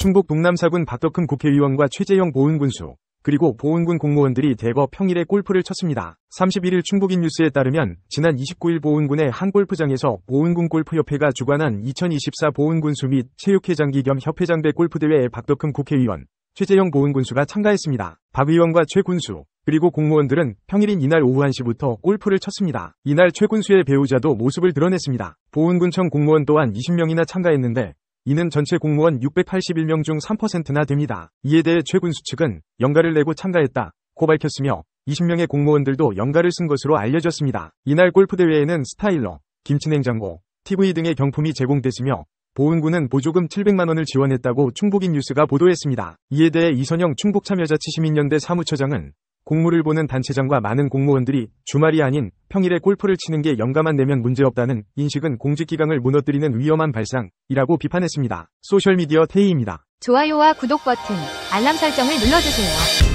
충북 동남사군 박덕흠 국회의원과 최재형 보훈군수, 그리고 보훈군 공무원들이 대거 평일에 골프를 쳤습니다. 31일 충북인 뉴스에 따르면 지난 29일 보훈군의 한 골프장에서 보훈군 골프협회가 주관한 2024 보훈군수 및 체육회장기 겸 협회장배 골프대회에 박덕흠 국회의원, 최재형 보훈군수가 참가했습니다. 박 의원과 최 군수, 그리고 공무원들은 평일인 이날 오후 1시부터 골프를 쳤습니다. 이날 최 군수의 배우자도 모습을 드러냈습니다. 보훈군청 공무원 또한 20명이나 참가했는데 이는 전체 공무원 681명 중 3%나 됩니다. 이에 대해 최군수 측은 연가를 내고 참가했다. 고 밝혔으며 20명의 공무원들도 연가를 쓴 것으로 알려졌습니다. 이날 골프대회에는 스타일러, 김치냉장고, TV 등의 경품이 제공됐으며 보은군은 보조금 700만원을 지원했다고 충북인 뉴스가 보도했습니다. 이에 대해 이선영 충북 참여자 치시민연대 사무처장은 공무를 보는 단체장과 많은 공무원들이 주말이 아닌 평일에 골프를 치는 게 영감만 내면 문제없다는 인식은 공직기강을 무너뜨리는 위험한 발상이라고 비판했습니다. 소셜미디어 테이입니다. 좋아요와 구독 버튼, 알람 설정을 눌러주세요.